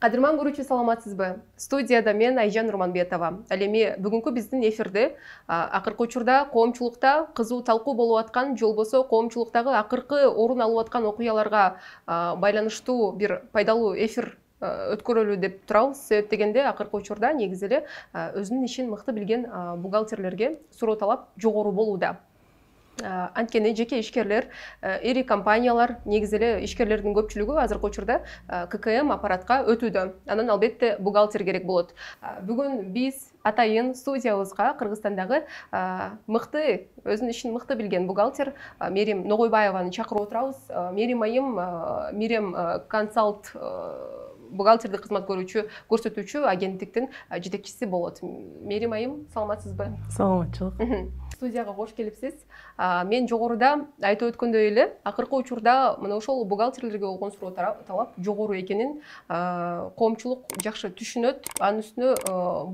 қадірман көруші саламатсыз ба студияда мен айжан нұрманбетова әлеме бүгінгі біздің эфирде ақырқы учурда коомчулукта кызуу талкуу болуп аткан же болбосо коомчулуктагы акыркы орун алып аткан окуяларга байланыштуу бир пайдалуу эфир өткөрөлү деп турабыз себеп дегенде акыркы учурда негизи эле өзүнүн ишин мыкты билген бухгалтерлерге суроо талап жогору болууда Ә, анткени жеке ишкерлер ири ә, компаниялар негизи эле ишкерлердин көпчүлүгү азыркы учурда ә, ккм аппаратка өтүүдө анан албетте бухгалтер керек болот бүгүн биз атайын студиябызга кыргызстандагы мыкты өзүнүн ишин мыкты билген бухгалтер мерим ногойбаеваны чакырып отурабыз мерим айым мерим консалт бухгалтердик кызмат көрүүчү көрсөтүүчү агенттиктин жетекчиси болот мээрим айым саламатсызбы саламатчылык студияга кош келипсиз мен жогоруда айтып өткөндөй эле акыркы учурда мына ошол бухгалтерлерге болгон суроо талап жогору экенин коомчулук жакшы түшүнөт анын үстүнө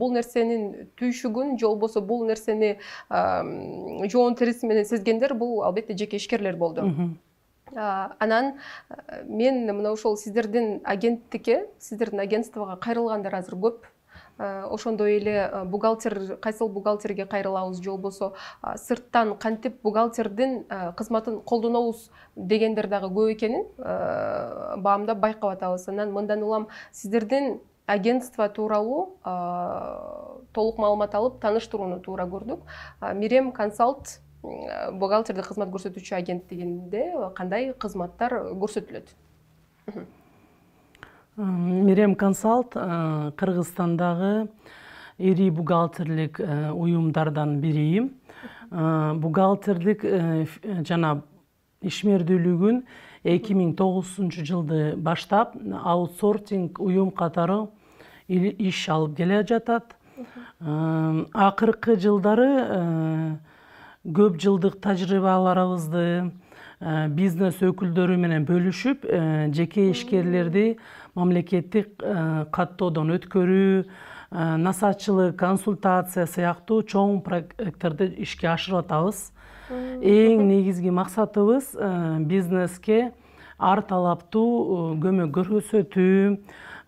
бул нерсенин түйшүгүн же болбосо бул нерсени жоон териси менен сезгендер бул албетте жеке ишкерлер болду анан э, мен мына ошол сиздердин агенттикке сиздердин агентствого кайрылгандар азыр көп э, ошондой эле э, бухгалтер кайсыл бухгалтерге кайрылабыз же болбосо сырттан кантип бухгалтердин кызматын колдонобуз дегендер дагы көп экенин баамдап байкап атабыз анан мындан улам сиздердин агентство тууралуу толук маалымат алып тааныштырууну туура көрдүк мирем консалт Э, бухгалтердик кызмат көрсөтүүчү агенттигинде кандай кызматтар көрсөтүлөт э, мирем консалт э, кыргызстандагы ири бухгалтерлик уюмдардан бири бухгалтердик жана ишмердүүлүгүн эки миң тогузунчу жылды баштап аутсортинг уюм катары иш алып келе жатат акыркы жылдары көп жылдық тажрыйбаларыбызды э, бизнес өкүлдөрү менен бөлүшүп э, жеке ишкерлерди мамлекеттик каттоодон э, өткөрүү насаатчылык консультация сыяктуу чоң проекттерди ишке ашырып атабыз эң негизги максатыбыз бизнеске ар талаптуу көмөк көрсөтүү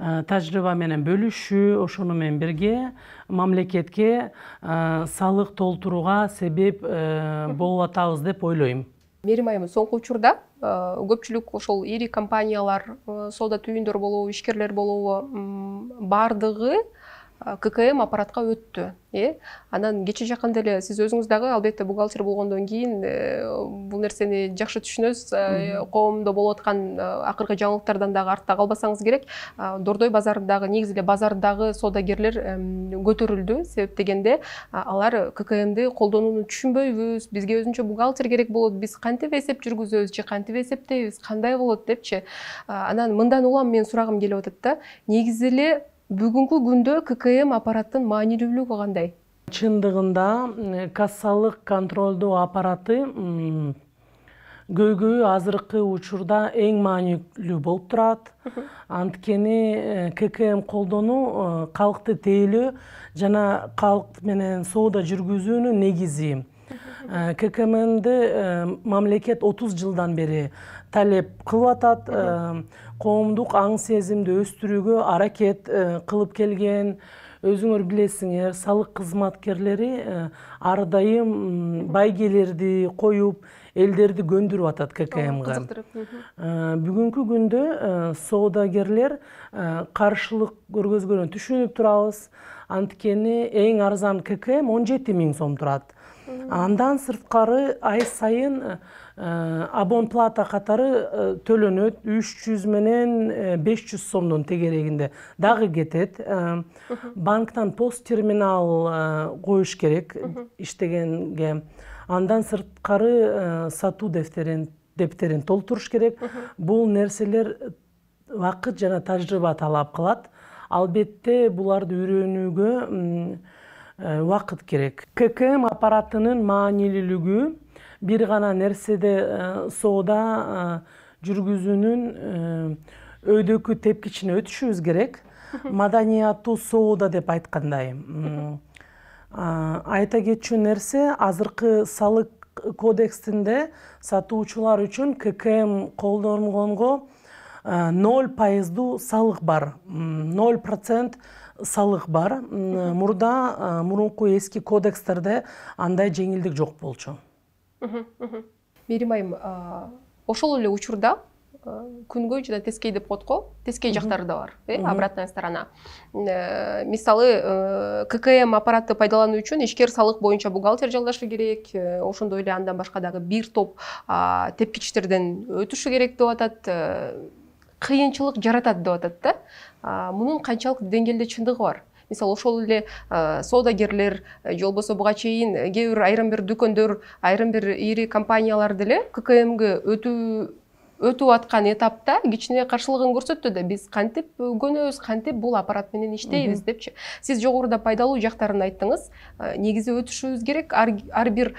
тажрыйба менен бөлүшүү ошону менен бирге мамлекетке салык толтурууга себеп э, болуп атабыз деп ойлойм мээрим айым соңку учурда көпчүлүк ошол ири компаниялар э, соода түйүндөр болобу ишкерлер болобу баардыгы ккм аппаратка өттү э анан кече жакында эле сиз өзүңүз дагы албетте бухгалтер болгондон кийин э, бул нерсени жакшы түшүнөсүз э, коомдо болуп аткан э, акыркы жаңылыктардан дагы артта калбасаңыз керек дордой базарындагы негизи эле базардагы соодагерлер көтөрүлдү себеп дегенде алар ккмди колдонууну түшүнбөйбүз бизге өзүнчө бухгалтер керек болот биз кантип эсеп жүргүзөбүз же кантип эсептейбиз кандай болот депчи анан мындан улам менин сурагым келип атат да негизи эле бүгінгі күндө ккм аппараттың маанилүүлүгү кандай чындыгында кассалык контрольді аппараты көйгөйү азыркы учурда эң маанилүү болуп турат анткени э, ккм колдонуу э, калкты тейлөө жана калк менен соода жүргүзүүнүн негизи э, ді мамлекет отуз жылдан бери талеп кылып атат коомдук э, аң сезимди өстүрүүгө аракет кылып э, келген өзүңөр билесиңер салык кызматкерлери ар э, дайым байгелерди коюп элдерди көндүрүп атат ккмга бүгүнкү күндө соодагерлер каршылык көргөзгөнүн түшүнүп турабыз анткени эң арзан ккм он жети миң сом турат андан сырткары ай сайын Э, абон плата катары э, төлөнөт үч жүз менен э, беш жүз сомдун тегерегинде дагы кетет банктан пост терминал коюш керек иштегенге андан сырткары сатуу дефтерин дептерин толтуруш керек бул нерселер убакыт жана тажрыйба талап кылат албетте буларды үйрөнүүгө убакыт керек ккм аппаратынын маанилүүлүгү бир гана нерседе соода жүргүзүүнүн өйдөкү тепкичине өтүшүбүз керек маданияттуу соода деп айткандай айта кетчү нерсе азыркы салык кодексинде сатуучулар үчүн ккм колдонгонго ноль пайыздуу салык бар ноль процент салык бар мурда мурунку эски кодекстерде андай жеңилдик жок болчу мээрим айым ошол эле учурда күнгөй жана тескей деп коет го тескей жактары да бар э обратная сторона э, мисалы э, ккм аппаратты пайдалануу үчүн ишкер салык боюнча бухгалтер жалдашы керек э, ошондой эле андан башка дагы бир топ тепкичтерден өтүшү керек деп атат кыйынчылык жаратат деп атат да мунун канчалык деңгээлде чындыгы бар мисалы ошол эле соодагерлер э, же болбосо буга чейин э, кээ бир айрым бир дүкөндөр айрым бир ири компаниялар деле ккмге өтүү өтүп аткан этапта кичине каршылыгын көрсөттү да биз кантип көнөбүз кантип бул аппарат менен иштейбиз депчи сиз жогоруда пайдалуу жактарын айттыңыз э, негизи өтүшүбүз керек ар бир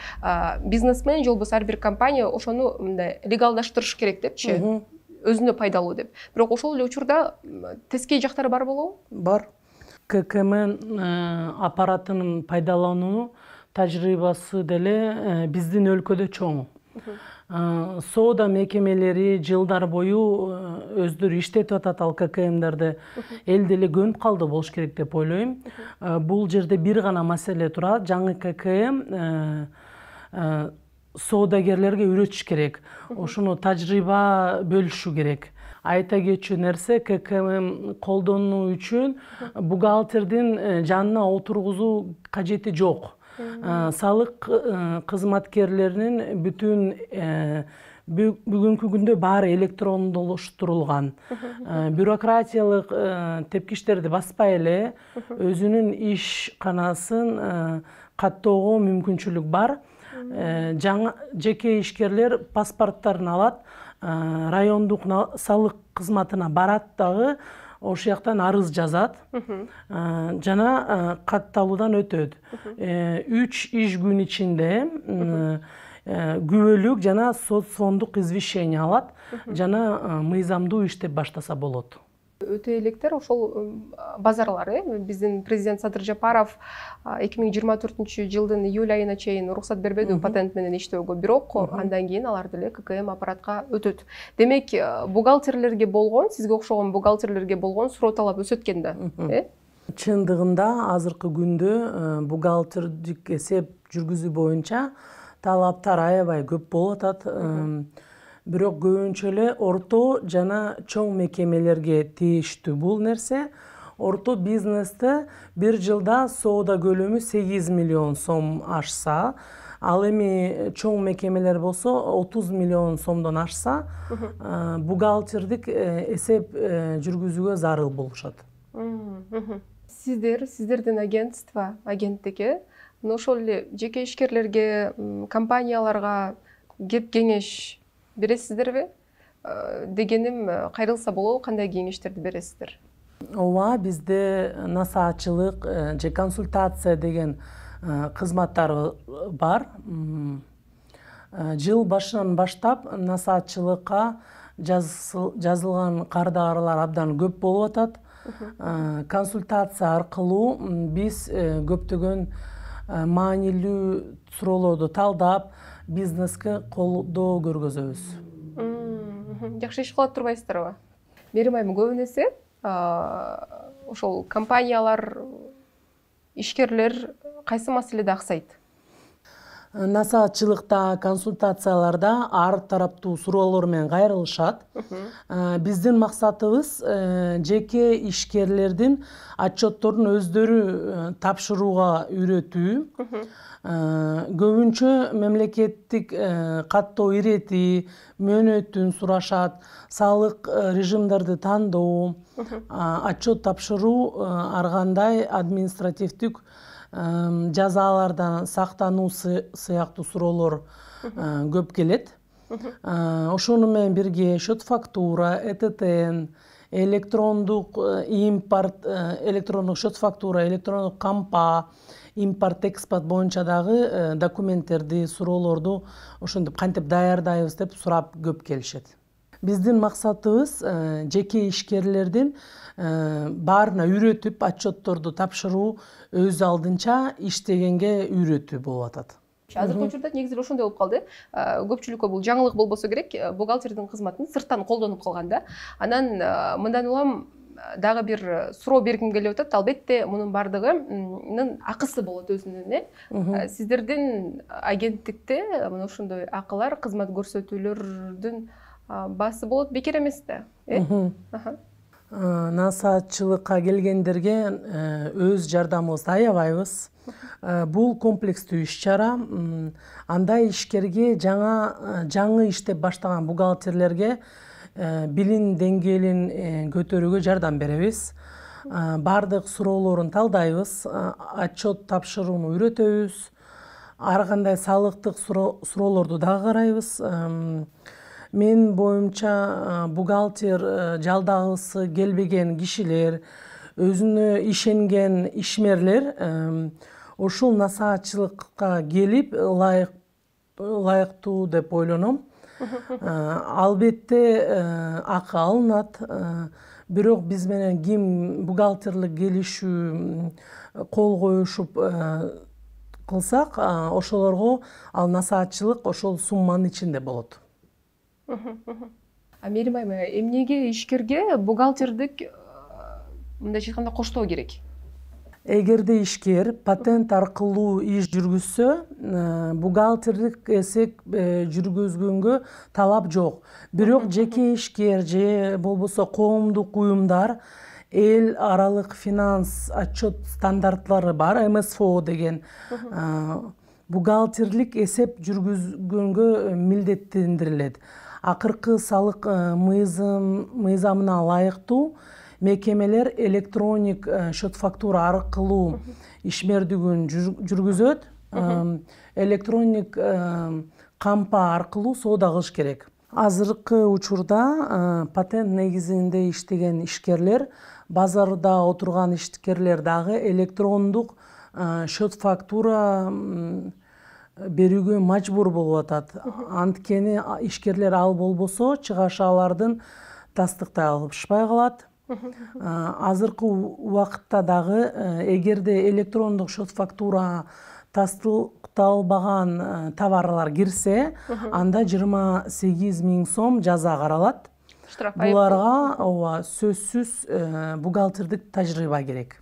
бизнесмен же болбосо ар бир компания ошону мындай легалдаштырыш керек депчи өзүнө пайдалуу деп бирок ошол эле учурда тескей жактары бар болобу бар ккм э, аппаратының пайдалануу тажрыйбасы деле э, біздің өлкөдө чоң э, соода мекемелері жылдар бою өздөрү иштетип атат ал ккмдерди эл деле көнүп калды болуш керек деп ойлойм Бұл жерде бир гана маселе турат жаңы ккм саудагерлерге үйрөтүш керек ошону тажрыйба бөлүшү керек айта кетчү нерсе ккм колдонуу үчүн бухгалтердин э, жанына отургузуу кажети жок э, салык э, кызматкерлеринин бүтүн бүгүнкү күндө баары электрондолоштурулган бюрократиялык тепкичтерди баспай эле өзүнүн ишканасын каттоого мүмкүнчүлүк бар жаңы жеке ишкерлер паспорттарын алат райондук салык кызматына барат дагы ошол жактан арыз жазат жана катталуудан өтөт э, үч иш күн ичинде э, күбөлүк жана сот фондук извещение алат жана мыйзамдуу иштеп баштаса болот өтө электер ошол базарлар э биздин президент садыр жапаров эки миң жыйырма төртүнчү жылдын июль айына чейин уруксат бербеди патент менен иштөөгө бирок андан кийин алар деле ккм аппаратка өтөт демек э, бухгалтерлерге болгон сизге окшогон бухгалтерлерге болгон суроо талап өсөт экен да э чындыгында азыркы күндө э, бухгалтердик эсеп жүргүзүү боюнча талаптар аябай көп болуп атат бирок көбүнчө эле орто жана чоң мекемелерге тийиштүү бул нерсе орто бизнесте бир жылда соода көлөмү сегиз миллион сом ашса ал эми чоң мекемелер болсо отуз миллион сомдон ашса бухгалтердик э, эсеп э, жүргүзүүгө зарыл болушат сиздер сиздердин агентство агенттиги мына ошол эле жеке ишкерлерге компанияларга кеп кеңеш бересіздер бе ә, дегенім ә, қайрылса болу қандай кеңештерді бересіздер ооба бизде насаатчылык ә, же консультация деген қызматтар бар жыл башынан баштап насаатчылыкка жазылған кардарлар абдан көп болуп атат консультация аркылуу биз көптөгөн маанилүү суроолорду талдап бизнеске колдоо көргөзөбүз жакшы иш кылат турбайсыздарбы мээрим айым көбүнесе ошол компаниялар ишкерлер кайсы маселеде аксайт насаатчылыкта консультацияларда ар тараптуу суроолор менен кайрылышат э, биздин максатыбыз э, жеке ишкерлердин отчетторун өздөрү э, тапшырууга үйрөтүү көбүнчө мамлекеттик каттоо ирети мөөнөтүн сурашат салык режимдерди тандоо отчет тапшыруу ар кандай административдик жазалардан сактануу сыяктуу суроолор көп келет ошону менен бирге счет фактура эттн электрондук э, импорт э, электрондук счет фактура электрондук кампа импорт экспорт боюнча дагы э, документтерди суроолорду ошентип кантип даярдайбыз деп сурап көп келишет биздин максатыбыз э, жеке ишкерлердин э, баарына үйрөтүп отчетторду тапшыруу өз алдынча иштегенге үйрөтүү болуп атат азыркы учурда негизи эле ошондой болуп калды э, көпчүлүккө бул жаңылык болбосо керек бухгалтердин кызматын сырттан колдонуп калган да анан мындан улам дагы бир суроо бергим келип атат албетте мунун баардыгынын акысы болот өзүнүн э сиздердин агенттикте мына ошондой акылар кызмат көрсөтүүлөрдүн басы болот бекер эмес э? э, э, да э насаатчылыкка келгендерге өз жардамыбызды аябайбыз бул комплекстүү иш чара андай ишкерге жаңа жаңы иштеп баштаган бухгалтерлерге билим деңгээлин көтөрүүгө жардам беребиз баардык суроолорун талдайбыз отчет тапшырууну үйрөтөбүз ар кандай салыктык суроолорду дагы карайбыз мен боюмча бухгалтер жалдагысы келбеген кишилер өзүнө ишенген ишмерлер ушул насаатчылыкка келип ылайык ылайыктуу деп ойлоном албетте э, акы алынат бирок биз менен ким бухгалтерлик келишүү кол коюшуп э, кылсак ошолорго ал насаатчылык ошол сумманын ичинде болот а мээримайым эмнеге ишкерге бухгалтердик э, мындайча айтканда коштоо керек эгерде ишкер патент аркылуу иш жүргүзсө э, бухгалтердик эсеп э, жүргүзгөнгө талап жок бирок жеке ишкер же болбосо коомдук уюмдар эл аралык финанс отчет стандарттары бар мсфо деген бухгалтерлик эсеп жүргүзгөнгө милдеттендирилет акыркы салык э, мыйзамына ылайыктуу мекемелер электроник счет э, фактура аркылуу ишмердүүгүн жүргүзөт э, электроник кампа аркылуу соода кылыш керек азыркы учурда патент негизинде иштеген ишкерлер базарда отурган ишкерлер дағы электрондук счет фактура берүүгө мажбур болуп атат анткени ишкерлер ал болбосо алардын тастыктай алышпай калат азыркы убакытта дагы э, эгерде электрондук счет фактура тастыкталбаган э, товарлар кирсе анда жыйырма сегиз миң сом жаза каралат штраф буларга ооба сөзсүз э, бухгалтердик тажрыйба керек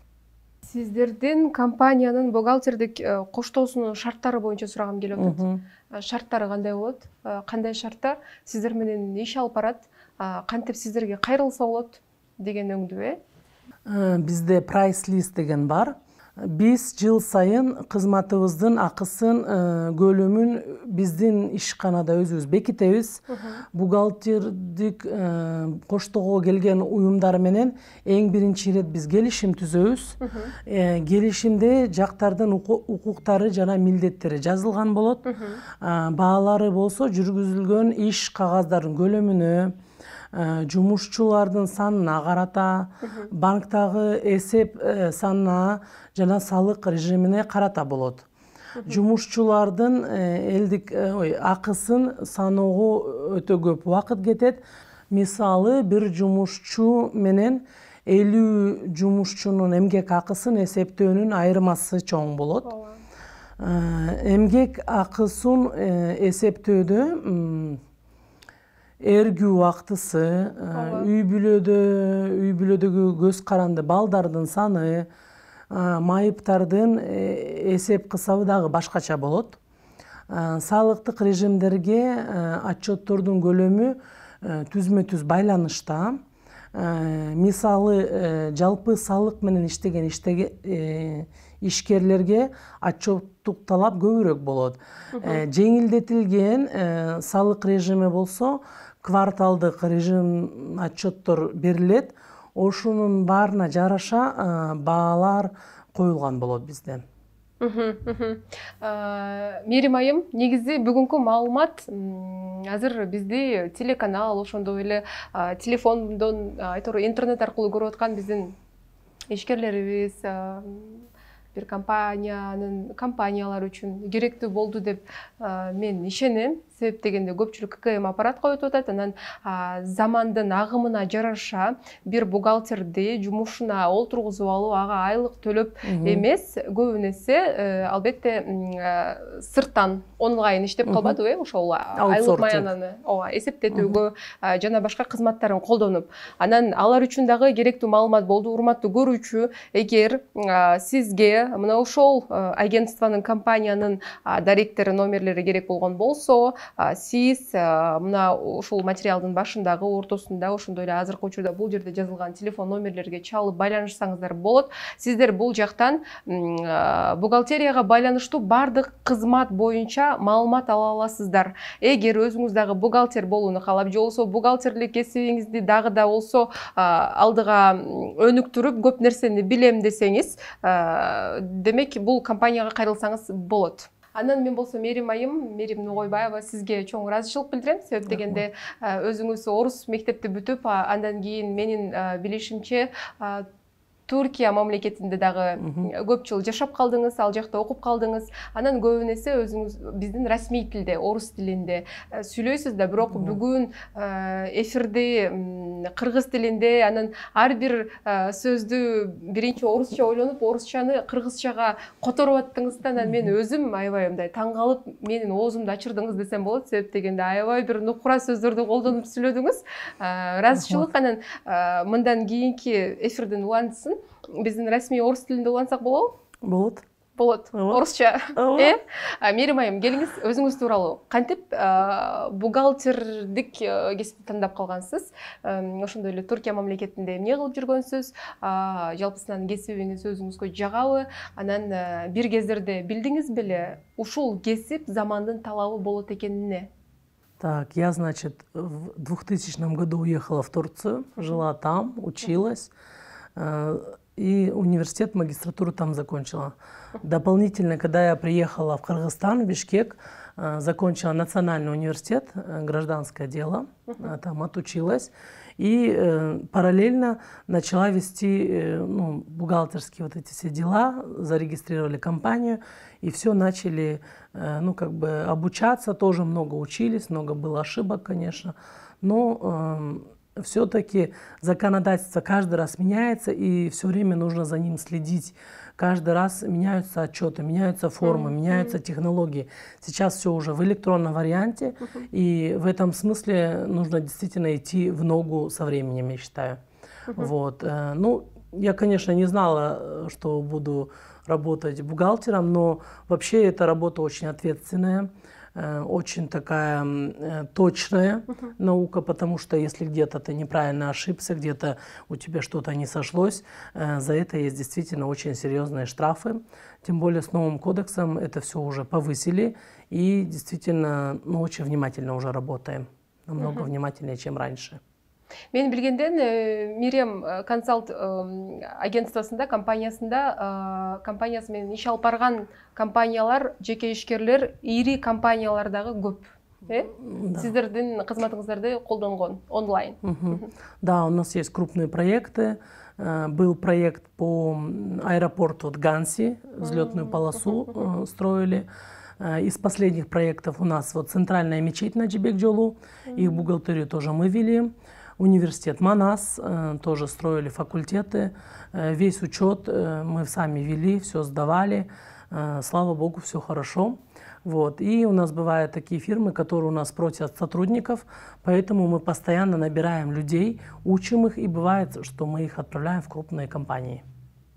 сиздердин компаниянын бухгалтердик э, коштоосунун шарттары боюнча сурагым келип атат э, шарттары кандай болот э, кандай шартта сиздер менен иш алып барат кантип сиздерге кайрылса болот деген өңдүү э бизде прайс лист деген бар биз жыл сайын кызматыбыздын акысын э, көлөмүн биздин ишканада өзүбүз бекитебиз бухгалтердик коштоого э, келген уюмдар менен эң биринчи біз биз келишим түзөбүз э, келишимде жактардын укуктары жана милдеттери жазылған болот баалары болсо жүргүзүлгөн иш кагаздардын көлөмүнө Э, жумушчулардын санына карата банктагы эсеп э, санына жана салык режимине карата болот жумушчулардын э, элдик ой акысын саноого өтө көп убакыт кетет мисалы бир жумушчу менен элүү жумушчунун эмгек акысын эсептөөнүн айырмасы чоң болот эмгек акысын эсептөөдө эргүү убактысы үй бүлөдө үй бүлөдөгү көз каранды балдардын саны майыптардын эсеп кысабы дагы башкача болот салыктык режимдерге отчеттордун көлөмү түзмө түз байланышта мисалы жалпы салык менен иштеген ишкерлерге отчеттук талап көбүрөөк болот жеңилдетилген салык режими болсо кварталдык режим отчеттор берилет ошонун баарына жараша баалар коюлган болот бизде мээрим айым негизи бүгүнкү маалымат азыр бизди телеканал ошондой эле телефондон айтор интернет аркылуу көрүп аткан биздин ишкерлерибиз бир компаниянын компаниялар үчүн керектүү болду деп мен ишенем себеп дегенде көпчүлүк ккм аппаратка өтүп атат анан замандын агымына жараша бир бухгалтерди жумушуна олтургузуп алыпу ага айлык төлөп эмес көбүн эсе э, албетте сырттан онлайн иштеп калбадыбы э ошол айлык маянаны ооба эсептетүүгө жана башка кызматтарын колдонуп анан алар үчүн дагы керектүү маалымат болду урматтуу көрүүчү эгер сизге мына ошол э, агентствонун компаниянын даректери номерлери керек болгон болсо сиз мына ушул материалдын башындагы ортосунда ошондой эле азыркы учурда бул жерде жазылган телефон номерлерге чалып байланышсаңыздар болот сиздер бул жактан бухгалтерияга байланыштуу баардык кызмат боюнча маалымат ала аласыздар эгер өзүңүз дагы бухгалтер болууну каалап же болбосо бухгалтерлик кесибиңизди дагы да болсо алдыга өнүктүрүп көп нерсени билем десеңиз демек бул компанияга кайрылсаңыз болот анан мен болсо мээрим айым мээрим нугойбаева сизге чоң ыраазычылык билдирем себеп дегенде э, өзүңүз орус мектепти бүтүп андан кийин менин э, билишимче түркия мамлекетинде дагы көп жыл жашап калдыңыз ал жакта окуп калдыңыз анан көбінесе өзүңүз биздин расмий тилде орус тилинде э, сүйлөйсүз да бирок бүгүн э, эфирди кыргыз тилинде анан ар бир э, сөздү биринчи орусча ойлонуп орусчаны кыргызчага которуп аттыңыз да анан мен өзүм аябай мындай таң калып менин оозумду ачырдыңыз десем болот себеп дегенде аябай бир нукура сөздөрдү колдонуп сүйлөдүңүз ыраазычылык анан мындан кийинки эфирдин улантысын біздің рәсми орыс тілінде ойлансақ болады болады болады орысша иә меримайым келіңіз өзіңіз туралы қантип ә, бухгалтердік ә, таңдап қалғансыз ошондой эле түркия мамлекетинде эмне кылып жүргөнсүз ә, жалпысынан кесибиңиз өзүңүзгө жагабы анан ә, бир кездерде билдиңиз беле ушул кесип замандын талабы болот экенине так я значит в 2000 году уехала в турцию жила там училась и университет, магистратуру там закончила. Дополнительно, когда я приехала в Кыргызстан, в Бишкек, э, закончила Национальный университет, э, гражданское дело, э, там отучилась. И параллельно начала вести ну, бухгалтерские вот эти все дела, зарегистрировали компанию, и все начали, ну, как бы обучаться, тоже много учились, много было ошибок, конечно. Но эм, все-таки законодательство каждый раз меняется, и все время нужно за ним следить. Каждый раз меняются отчеты, меняются формы, mm-hmm. меняются технологии. Сейчас все уже в электронном варианте, mm-hmm. и в этом смысле нужно действительно идти в ногу со временем, я считаю. Mm-hmm. Вот. Э, ну, я, конечно, не знала, э, что буду работать бухгалтером, но вообще эта работа очень ответственная. Э, очень такая э, точная uh-huh. наука, потому что если где-то ты неправильно ошибся, где-то у тебя что-то не сошлось, э, за это есть действительно очень серьезные штрафы. Тем более с новым кодексом это все уже повысили и действительно ну, очень внимательно уже работаем, намного uh-huh. внимательнее, чем раньше. мен білгенден ә, мирем э, консалт э, агентствосында компаниясында компаниясы компаниясымен іш алып барған компаниялар жеке ішкерлер ири компаниялардағы көп э? да. сіздердің қызметіңіздерді қолданған онлайн да у нас есть крупные проекты был проект по аэропорту Ганси, взлетную полосу строили. Из последних проектов у нас вот центральная мечеть на Джибекджолу, их бухгалтерию тоже мы вели. университет МАНАС, э, тоже строили факультеты. Э, весь учет э, мы сами вели, все сдавали. Слава богу, все хорошо. Вот. И у нас бывают такие фирмы, которые у нас просят сотрудников, поэтому мы постоянно набираем людей, учим их, и бывает, что мы их отправляем в крупные компании.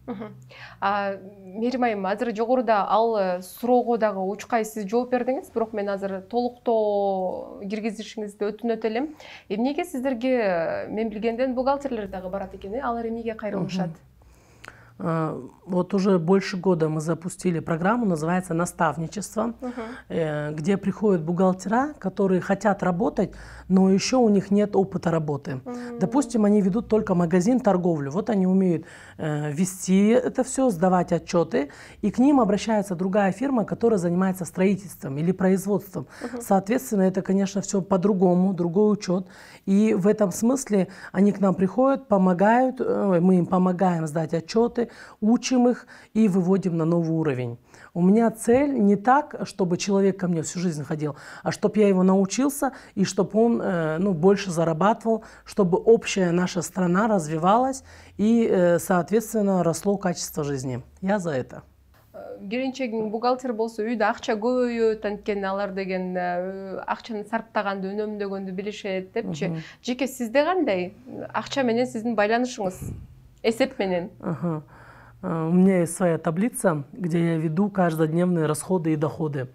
мээрим айым азыр жогоруда ал э, суроого дагы учкай сиз жооп бердиңиз бирок мен азыр толуктоо киргизишиңизди өтүнөт элем эмнеге сиздерге э, мен билгенден бухгалтерлер дагы барат экен э алар эмнеге кайрылышат Э, вот уже больше года мы запустили программу, называется «Наставничество», угу. где приходят бухгалтера, которые хотят работать, но еще у них нет опыта работы. Угу. Допустим, они ведут только магазин, торговлю. Вот они умеют э, вести это все, сдавать отчеты, и к ним обращается другая фирма, которая занимается строительством или производством. Угу. Соответственно, это, конечно, все по-другому, другой учет. И в этом смысле они к нам приходят, помогают, мы им помогаем сдать отчеты, учим их и выводим на новый уровень. У меня цель не так, чтобы человек ко мне всю жизнь ходил, а чтобы я его научился и чтобы он э, ну, больше зарабатывал, чтобы общая наша страна развивалась и, э, соответственно, росло качество жизни. Я за это. келинчегиң бухгалтер болса үйде ақша көбейеді анткени алар деген э, ақшаны сарптағанды үнөмдөгөндү билишет депчи жеке сізде қандай акча менен сіздің байланышыңыз Эсеп менен Э, у меня есть своя таблица, где я веду каждодневные расходы и доходы.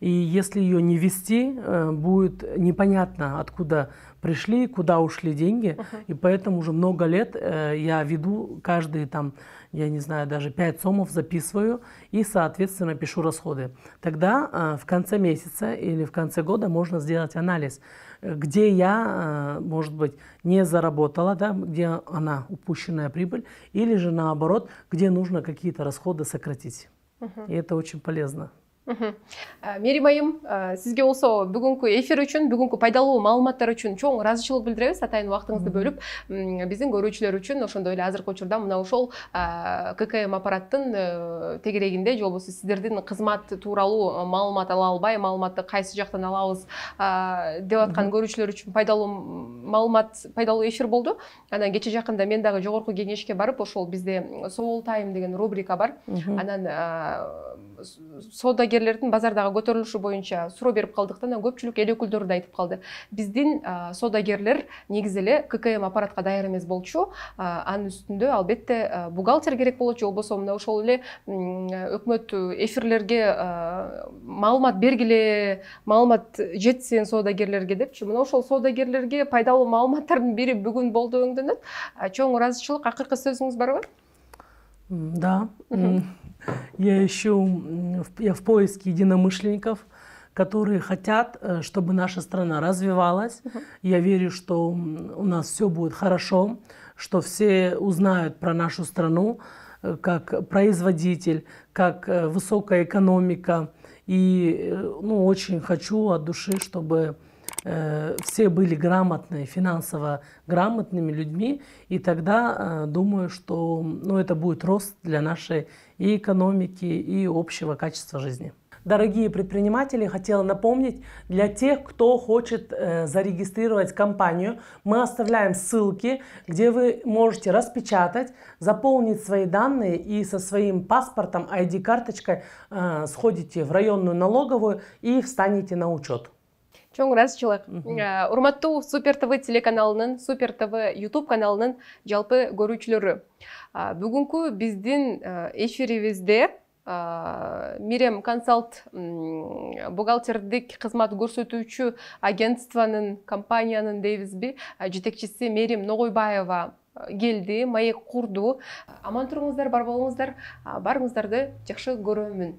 И если ее не вести, э, будет непонятно, откуда пришли, куда ушли деньги. Uh-huh. И поэтому уже много лет э, я веду каждые там, я не знаю, даже 5 сомов записываю и, соответственно, пишу расходы. Тогда в конце месяца или в конце года можно сделать анализ где я, э, может быть, не заработала, да, где она упущенная прибыль, или же наоборот, где нужно какие-то расходы сократить. Угу. И это очень полезно. мээрим айым сизге болсо бүгүнкү эфир үчүн бүгүнкү пайдалуу маалыматтар үчүн чоң ыраазычылык билдиребиз атайын убактыңызды бөлүп биздин көрүүчүлөр үчүн ошондой эле азыркы учурда мына ошол ккм аппараттын э, тегерегинде же болбосо сиздердин кызмат тууралуу маалымат ала албай маалыматты кайсы жактан алабыз деп аткан көрүүчүлөр үчүн пайдалуу маалымат пайдалуу эфир болду анан кече жакында мен дагы жогорку кеңешке барып ошол бизде собол тайм деген рубрика бар анан соода көтөрүлүшү базардағы көтерілуші бойынша калдык беріп қалдықтан көпчүлүк эл өкүлдөрү да айтып қалды. биздин саудагерлер негизи эле ккм аппаратка даяр эмес болчу анын үстүндө албетте бухгалтер керек же болбосо мына ошол эле өкмөт э, эфирлерге маалымат бергиле маалымат жетсин саудагерлерге депчи мына ошол саудагерлерге пайдалуу маалыматтардын бири бүгүн болду өңдөнөт чоң ыраазычылык акыркы сөзүңүз барбы да Я ищу, я в поиске единомышленников, которые хотят, э, чтобы наша страна развивалась. Uh Я верю, что у нас все будет хорошо, что все узнают про нашу страну э, как производитель, как э, высокая экономика. И ну, очень хочу от души, чтобы э, все были грамотные, финансово грамотными людьми. И тогда э, думаю, что ну, это будет рост для нашей и экономики, и общего качества жизни. Дорогие предприниматели, хотела напомнить, для тех, кто хочет э, зарегистрировать компанию, мы оставляем ссылки, где вы можете распечатать, заполнить свои данные и со своим паспортом, ID-карточкой э, сходите в районную налоговую и встанете на учет. Чоң чылык э, урматтуу супер тв телеканалынын супер тв ютуб каналынын жалпы көрүүчүлөрү бүгүнкү биздин э, эфирибизде э, мирем консалт бухгалтердик кызмат көрсөтүүчү агентствонун компаниянын дейбизби жетекчиси мерим ногойбаева келди маек курду аман туруңуздар бар болуңуздар баарыңыздарды жакшы көрөмүн